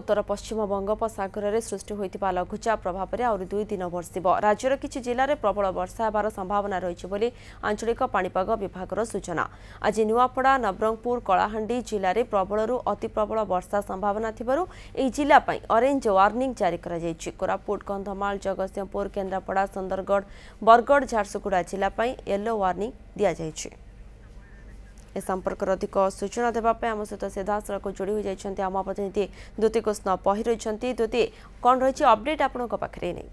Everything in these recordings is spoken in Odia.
ଉତ୍ତର ପଶ୍ଚିମ ବଙ୍ଗୋପସାଗରରେ ସୃଷ୍ଟି ହୋଇଥିବା ଲଘୁଚାପ ପ୍ରଭାବରେ ଆହୁରି ଦୁଇ ଦିନ ବର୍ଷିବ ରାଜ୍ୟର କିଛି ଜିଲ୍ଲାରେ ପ୍ରବଳ ବର୍ଷା ହେବାର ସମ୍ଭାବନା ରହିଛି ବୋଲି ଆଞ୍ଚଳିକ ପାଣିପାଗ ବିଭାଗର ସୂଚନା ଆଜି ନୂଆପଡ଼ା ନବରଙ୍ଗପୁର କଳାହାଣ୍ଡି ଜିଲ୍ଲାରେ ପ୍ରବଳରୁ ଅତିପ୍ରବଳ ବର୍ଷା ସମ୍ଭାବନା ଥିବାରୁ ଏହି ଜିଲ୍ଲା ପାଇଁ ଅରେଞ୍ଜ ୱାର୍ଣ୍ଣିଂ ଜାରି କରାଯାଇଛି କୋରାପୁଟ କନ୍ଧମାଳ ଜଗତସିଂହପୁର କେନ୍ଦ୍ରାପଡ଼ା ସୁନ୍ଦରଗଡ଼ ବରଗଡ଼ ଝାରସୁଗୁଡ଼ା ଜିଲ୍ଲା ପାଇଁ ୟେଲୋ ୱାର୍ଣ୍ଣିଂ ଦିଆଯାଇଛି ଏ ସମ୍ପର୍କରେ ସୂଚନା ଦେବା ପାଇଁ ଆମ ସହିତ ସିଧାସଳଖ ଯୋଡ଼ି ହୋଇଯାଇଛନ୍ତି ଆମ ପ୍ରତିନିଧି ଦୂତି କୃଷ୍ଣ ପହିରୁଛନ୍ତି ଦୂତି କ'ଣ ରହିଛି ଅପଡେଟ୍ ଆପଣଙ୍କ ପାଖରେ ନେଇ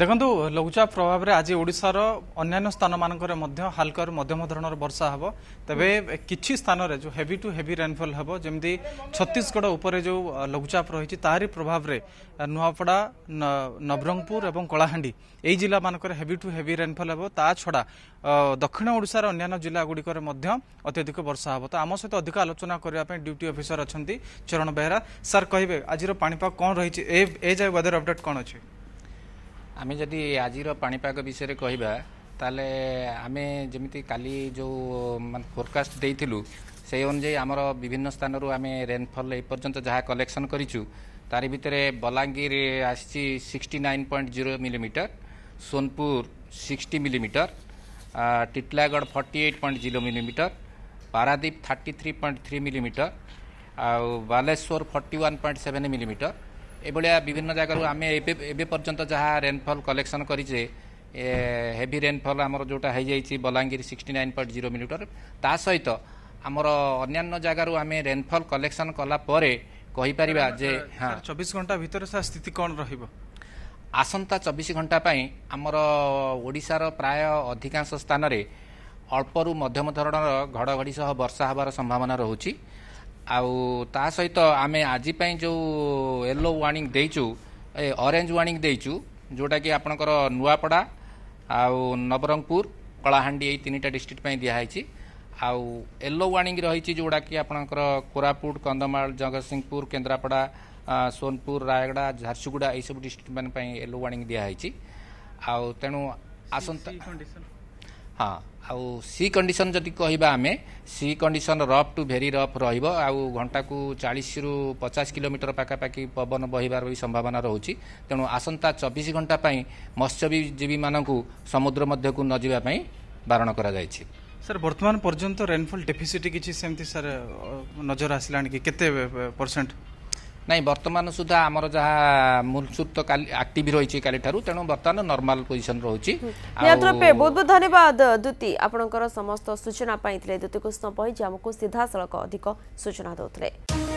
ଦେଖନ୍ତୁ ଲଘୁଚାପ ପ୍ରଭାବରେ ଆଜି ଓଡ଼ିଶାର ଅନ୍ୟାନ୍ୟ ସ୍ଥାନମାନଙ୍କରେ ମଧ୍ୟ ହାଲକାରୁ ମଧ୍ୟମ ଧରଣର ବର୍ଷା ହେବ ତେବେ କିଛି ସ୍ଥାନରେ ଯେଉଁ ହେଭି ଟୁ ହେଭି ରେନ୍ଫଲ୍ ହେବ ଯେମିତି ଛତିଶଗଡ଼ ଉପରେ ଯେଉଁ ଲଘୁଚାପ ରହିଛି ତାହାରି ପ୍ରଭାବରେ ନୂଆପଡ଼ା ନବରଙ୍ଗପୁର ଏବଂ କଳାହାଣ୍ଡି ଏହି ଜିଲ୍ଲାମାନଙ୍କରେ ହେଭି ଟୁ ହେଭି ରେନ୍ଫଲ୍ ହେବ ତା ଛଡ଼ା ଦକ୍ଷିଣ ଓଡ଼ିଶାର ଅନ୍ୟାନ୍ୟ ଜିଲ୍ଲାଗୁଡ଼ିକରେ ମଧ୍ୟ ଅତ୍ୟଧିକ ବର୍ଷା ହେବ ତ ଆମ ସହିତ ଅଧିକ ଆଲୋଚନା କରିବା ପାଇଁ ଡ୍ୟୁଟି ଅଫିସର ଅଛନ୍ତି ଚରଣ ବେହେରା ସାର୍ କହିବେ ଆଜିର ପାଣିପାଗ କ'ଣ ରହିଛି ଏ ଏ ଯାଏ ୱେଦର ଅପଡେଟ୍ କ'ଣ ଅଛି ଆମେ ଯଦି ଆଜିର ପାଣିପାଗ ବିଷୟରେ କହିବା ତାହେଲେ ଆମେ ଯେମିତି କାଲି ଯେଉଁ ମାନେ ଫୋରକାଷ୍ଟ ଦେଇଥିଲୁ ସେହି ଅନୁଯାୟୀ ଆମର ବିଭିନ୍ନ ସ୍ଥାନରୁ ଆମେ ରେନ୍ଫଲ୍ ଏପର୍ଯ୍ୟନ୍ତ ଯାହା କଲେକ୍ସନ୍ କରିଛୁ ତାରି ଭିତରେ ବଲାଙ୍ଗୀର ଆସିଛି sixty nine point zero millimetre Sonepur sixty millimetre Titlagarh forty eight point zero millimetre Paradip thirty three point three millimetre ଆଉ Balasore forty one point seven millimetre ଏଭଳିଆ ବିଭିନ୍ନ ଜାଗାରୁ ଆମେ ଏବେ ଏବେ ପର୍ଯ୍ୟନ୍ତ ଯାହା ରେନ୍ଫଲ୍ କଲେକ୍ସନ୍ କରିଛେ ହେଭି ରେନ୍ଫଲ୍ ଆମର ଯେଉଁଟା ହୋଇଯାଇଛି Balangir sixty nine point zero millimetre ତା ସହିତ ଆମର ଅନ୍ୟାନ୍ୟ ଜାଗାରୁ ଆମେ ରେନ୍ଫଲ୍ କଲେକ୍ସନ୍ କଲା ପରେ କହିପାରିବା ଯେ ହଁ ଚବିଶ ଘଣ୍ଟା ଭିତରେ ସାର୍ ସ୍ଥିତି କ'ଣ ରହିବ ଆସନ୍ତା ଚବିଶ ଘଣ୍ଟା ପାଇଁ ଆମର ଓଡ଼ିଶାର ପ୍ରାୟ ଅଧିକାଂଶ ସ୍ଥାନରେ ଅଳ୍ପରୁ ମଧ୍ୟମ ଧରଣର ଘଡ଼ଘଡ଼ି ସହ ବର୍ଷା ହେବାର ସମ୍ଭାବନା ରହୁଛି ଆଉ ତା ସହିତ ଆମେ ଆଜି ପାଇଁ ଯେଉଁ ୟେଲୋ ୱାର୍ଣ୍ଣିଂ ଦେଇଛୁ ଏ ଅରେଞ୍ଜ ୱାର୍ଣ୍ଣିଂ ଦେଇଛୁ ଯେଉଁଟାକି ଆପଣଙ୍କର ନୂଆପଡ଼ା ଆଉ ନବରଙ୍ଗପୁର କଳାହାଣ୍ଡି ଏଇ ତିନିଟା ଡିଷ୍ଟ୍ରିକ୍ଟ ପାଇଁ ଦିଆହେଇଛି ଆଉ ୟେଲୋ ୱାର୍ଣ୍ଣିଂ ରହିଛି ଯେଉଁଟାକି ଆପଣଙ୍କର କୋରାପୁଟ କନ୍ଧମାଳ ଜଗତସିଂହପୁର କେନ୍ଦ୍ରାପଡ଼ା ସୋନପୁର ରାୟଗଡ଼ା ଝାରସୁଗୁଡ଼ା ଏଇସବୁ ଡିଷ୍ଟ୍ରିକ୍ଟ ଡିଷ୍ଟ୍ରିକ୍ଟମାନଙ୍କ ପାଇଁ ୟେଲୋ ୱାର୍ଣ୍ଣିଂ ଦିଆହେଇଛି ଆଉ ତେଣୁ ଆସନ୍ତା ହଁ ଆଉ ସି କଣ୍ଡିସନ୍ ଯଦି କହିବା ଆମେ sea condition rough to very rough ରହିବ ଆଉ ଘଣ୍ଟାକୁ ଚାଳିଶରୁ ପଚାଶ କିଲୋମିଟର ପାଖାପାଖି ପବନ ବହିବାର ବି ସମ୍ଭାବନା ରହୁଛି ତେଣୁ ଆସନ୍ତା ଚବିଶ ଘଣ୍ଟା ପାଇଁ ମତ୍ସ୍ୟଜୀବୀମାନଙ୍କୁ ସମୁଦ୍ର ମଧ୍ୟକୁ ନ ଯିବା ପାଇଁ ବାରଣ କରାଯାଇଛି ସାର୍ ବର୍ତ୍ତମାନ ପର୍ଯ୍ୟନ୍ତ ରେନ୍ଫଲ୍ ଡେଫିସିଟି କିଛି ସେମିତି ସାର୍ ନଜର ଆସିଲାଣି କି କେତେ ପରସେଣ୍ଟ नाई बर्तमान सुधा आमर जहा मुल्चुत तो आक्टिवी रोई ची काले ठारू तेनों बर्तान नर्माल पोजिशन रोई ची नियात रपे बोद बोद धाने दुती आपनों करो समस्त सुचना पाई थिले दुती कुस्तों पही जामों को सिधा सलका अधिका सुचना दो थिले